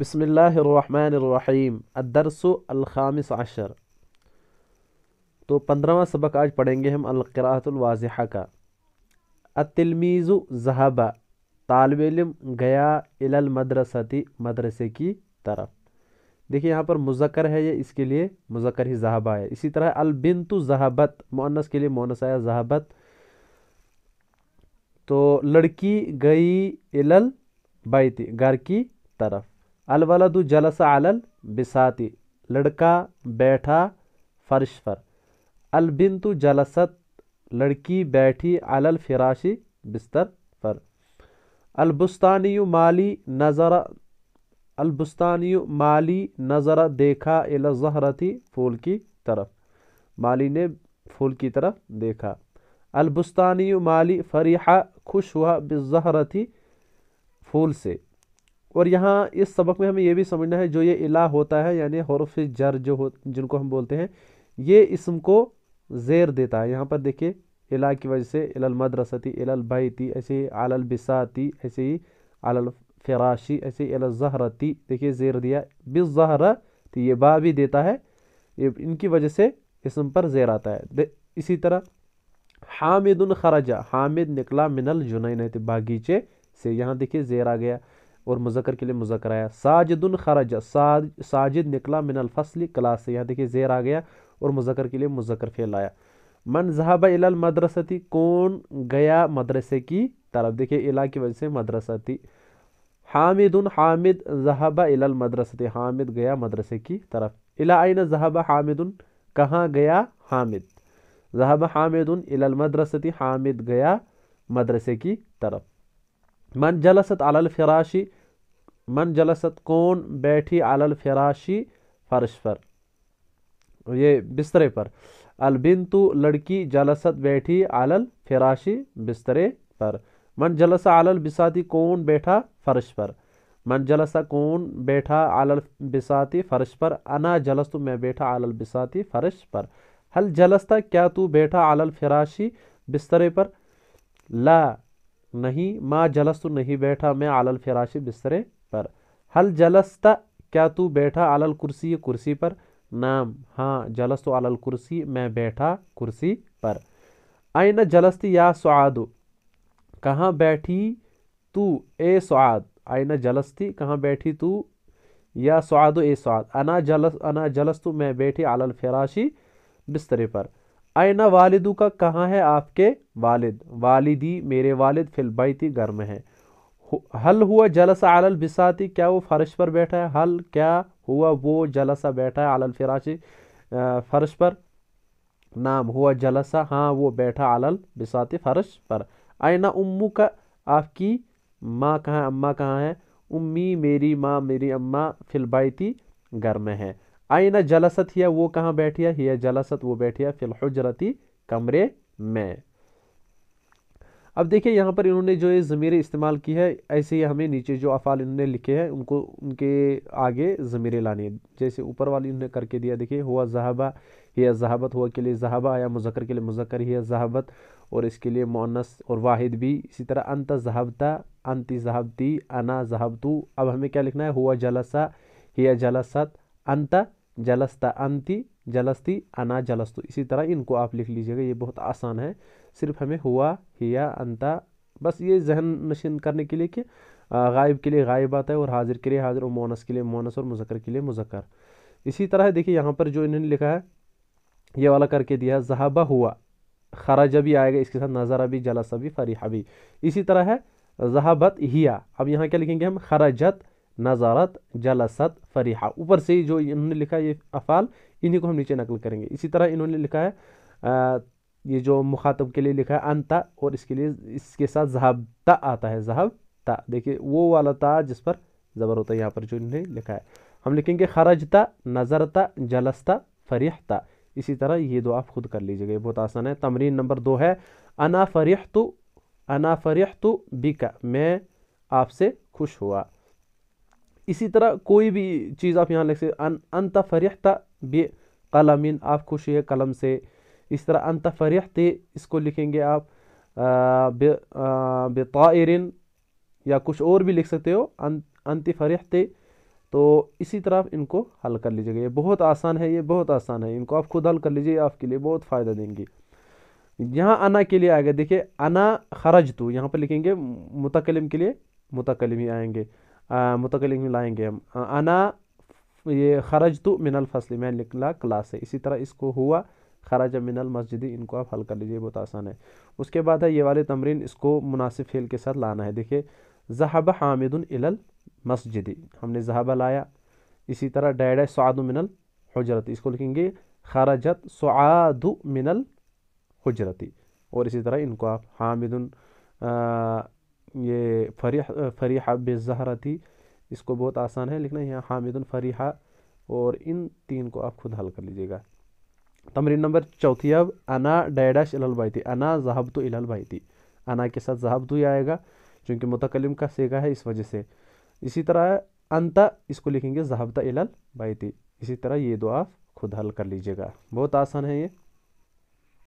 बसमीम अदरसलखामिस आशर तो पंद्रहवा सबक आज पढ़ेंगे हम अलक़रातवाज़ा का अतिलमीज़ु जहाबा तालब इलम गया इलमदरसती मदरसे की तरफ देखिए यहाँ पर मुजक्र है ये इसके लिए मुजक्र ही जहाबा है इसी तरह अलबिनतु जहाबत मोनस के लिए मोनस आया जहाबत तो लड़की गई इलल बैती घर की तरफ अलवलदु जलस अलल बिसाती लड़का बैठा फर्श पर अलबिनतु जलसत लड़की बैठी अलल फिराशी बिस्तर पर अलबुस्तानी माली नज़र अलबुस्तानी माली नज़र देखा इल जहरती फूल की तरफ माली ने फूल की तरफ देखा अलबुस्तानी माली फरीहा खुश हुआ बिजहरती फूल से और यहाँ इस सबक में हमें यह भी समझना है जो ये इला होता है यानी हरफ जर जो हो जिनको हम बोलते हैं ये इसम को जेर देता है यहाँ पर देखिए इला की वजह से इलल मदरसती इलल बैती ऐसे ही आलल बिसाती ऐसे ही आलल फराशी ऐसे ही इलल जहरती देखिए जेर दिया बिस जहरा तो ये बा भी देता है ये इनकी वजह से इसम पर जेर आता है इसी तरह हामिद खराजा हामिद निकला मिनल जुनैन बागीचे से यहाँ देखिए जेर आ गया और मुजक्र के लिए मुजक्र आया साजिदन खरज साज साजिद निकला मिनल फसली क्लास से यहाँ देखिए जेर आ गया और मुजक्र के लिए मुजक्र फेल आया मन जहाबा इलाल मदरसती कौन गया मदरसे की तरफ देखिए इला की वजह से मदरसती हामिद हामिदन हामिद जहाबा इलाल मदरसती हामिद गया मदरसे की तरफ इला आइन जहाबा हामिदन कहाँ गया हामिद जहाबा हामिदन इलाल मदरसती हामिद गया मदरसे की तरफ मन जलसत अल फराशी मन जलसत कौन बैठी आलल फराशी फर्श पर ये बिस्तरे पर अलबिनतु लड़की जलसत बैठी आलल फराशी बिस्तरे पर मन जलसा आलल बिसाती कौन बैठा फर्श पर मन जलसा कौन बैठा आलल बिसाती फर्श पर अना जलस तो मैं बैठा आलल बिसाती फर्श पर हल जलसता क्या तू बैठा आलल फराशी बिस्तरे पर ला नहीं माँ जलस तो नहीं बैठा मैं आलल फिराशी बिस्तरे पर हल जलस्ता क्या तू बैठा आलल कुर्सी कुर्सी पर नाम हाँ जलस तो आलल कुर्सी मैं बैठा कुर्सी पर न जलस्ती या स्वाद कहाँ बैठी तू ए न जलस जलस्ती कहाँ बैठी तू या सुआदो ए स्वाद अना जलस अना जलस तो मैं बैठी आलल फिराशी बिस्तरे पर आयना वालिदू का कहाँ है आपके वालिद वालिदी मेरे वालिद फिलबाइती घर में है हल हुआ जलसा आल बिसाती क्या वो फर्श पर बैठा है हल क्या हुआ वो जलसा बैठा है आल फिराशी फर्श पर नाम हुआ जलसा हाँ वो बैठा आल बिसाती फर्श पर आयना उम्मू का आपकी माँ कहाँ अम्मा कहाँ है उम्मी मेरी माँ मेरी अम्मा फिलबाइती घर में है आईना जलसत हिया वो कहाँ बैठिया हिया जलसत वो बैठिया हजरती कमरे में अब देखिए यहाँ पर इन्होंने जो ये ज़मीर इस्तेमाल की है ऐसे ही हमें नीचे जो अफ़ाल इन्होंने लिखे हैं उनको उनके आगे ज़मीरें लानी है जैसे ऊपर वाली इन्होंने करके दिया देखिए हुआ जहाबा हिया जहाबत हुआ के लिए जहाबा आया मुजक्र के लिए मुजक्र या जहाबत और इसके लिए मोनस और वाहिद भी इसी तरह अंत जहाबता अंति जहाबती अना जहाबतू अब हमें क्या लिखना है हुआ जलसा हिया जलसत अंत जलस्ता अंति जलस्ती अना जलस्तु इसी तरह इनको आप लिख लीजिएगा ये बहुत आसान है सिर्फ हमें हुआ हिया अंता बस ये जहन नशीन करने के लिए कि गायब के लिए गायब आता है और हाजिर के लिए हाजिर और मोनस के लिए मोनस और मुजक्र के लिए मुजक्र इसी तरह देखिए यहाँ पर जो इन्होंने लिखा है ये वाला करके दिया जहाबा हुआ खराजा भी आएगा इसके साथ नज़ारा भी जलस भी फरीहा भी इसी तरह है जहाबत हिया अब यहाँ क्या लिखेंगे हम खराजत नज़ारत जलसत फरीहा ऊपर से जो इन्होंने लिखा ये अफ़ाल इन्हीं को हम नीचे नकल करेंगे इसी तरह इन्होंने लिखा है आ, ये जो मुखातब के लिए लिखा है अनता और इसके लिए इसके साथ जहाब ता आता है जहाब ता देखिए वो वाला ता जिस पर ज़बर होता है यहाँ पर जो इन्होंने लिखा है हम लिखेंगे खरजता नज़रता जलसता फरीहता इसी तरह ये दो आप खुद कर लीजिएगा ये बहुत आसान है तमरीन नंबर दो है अना फरीह तो अना फरीह तो बिका मैं आपसे खुश हुआ इसी तरह कोई भी चीज़ आप यहाँ लिख सकते अंत फरियता बे कलम आप खुश हुए कलम से इस तरह अंत फरियत इसको लिखेंगे आप बेतारिन या कुछ और भी लिख सकते हो अं, अंत फरियत तो इसी तरह आप इनको हल कर लीजिएगा ये बहुत आसान है ये बहुत आसान है इनको आप खुद हल कर लीजिए आपके लिए बहुत फ़ायदा देंगे यहाँ अना के लिए आएगा देखिए अना खरज तो यहाँ पर लिखेंगे मुतकलम के लिए मुतकलम ही आएंगे मुतकलिंग लाएंगे हम अना ये खरज तो मिनल फसली मैं निकला क्लास से इसी तरह इसको हुआ खराज मिनल मस्जिदी इनको आप हल कर लीजिए बहुत आसान है उसके बाद है ये वाले तमरीन इसको मुनासिब फेल के साथ लाना है देखिए जहाब हामिद इलल मस्जिदी हमने जहाबा लाया इसी तरह डैड है मिनल हजरती इसको लिखेंगे खराजत सुद मिनल हजरती और इसी तरह इनको आप हामिद ये फरीह फरीहा बेजहरा थी इसको बहुत आसान है लिखना यहाँ हामिदन फरीहा और इन तीन को आप खुद हल कर लीजिएगा तमरीन नंबर चौथी अब अना भाई थी अना जहाब तो थी अना के साथ जहाब तो ही आएगा चूँकि मुतकलम का सेगा है इस वजह से इसी तरह अंता इसको लिखेंगे इलाल भाई थी इसी तरह ये दो आप खुद हल कर लीजिएगा बहुत आसान है ये